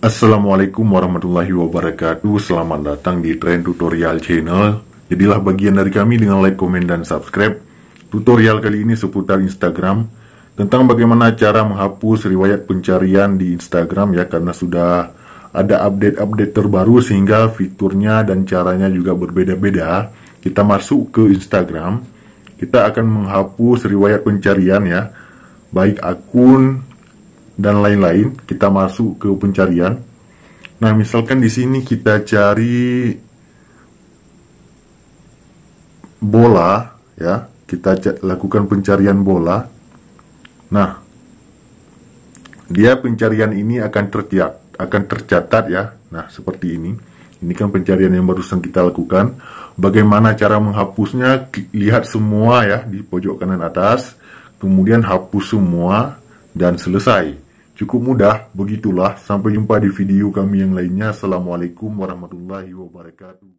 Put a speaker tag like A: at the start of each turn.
A: Assalamualaikum warahmatullahi wabarakatuh Selamat datang di Trend Tutorial Channel Jadilah bagian dari kami dengan like, komen, dan subscribe Tutorial kali ini seputar Instagram Tentang bagaimana cara menghapus riwayat pencarian di Instagram ya Karena sudah ada update-update terbaru sehingga fiturnya dan caranya juga berbeda-beda Kita masuk ke Instagram Kita akan menghapus riwayat pencarian ya Baik akun dan lain-lain kita masuk ke pencarian nah misalkan di sini kita cari bola ya kita lakukan pencarian bola nah dia pencarian ini akan tercatat akan tercatat ya nah seperti ini ini kan pencarian yang barusan kita lakukan bagaimana cara menghapusnya lihat semua ya di pojok kanan atas kemudian hapus semua dan selesai Cukup mudah, begitulah. Sampai jumpa di video kami yang lainnya. Assalamualaikum warahmatullahi wabarakatuh.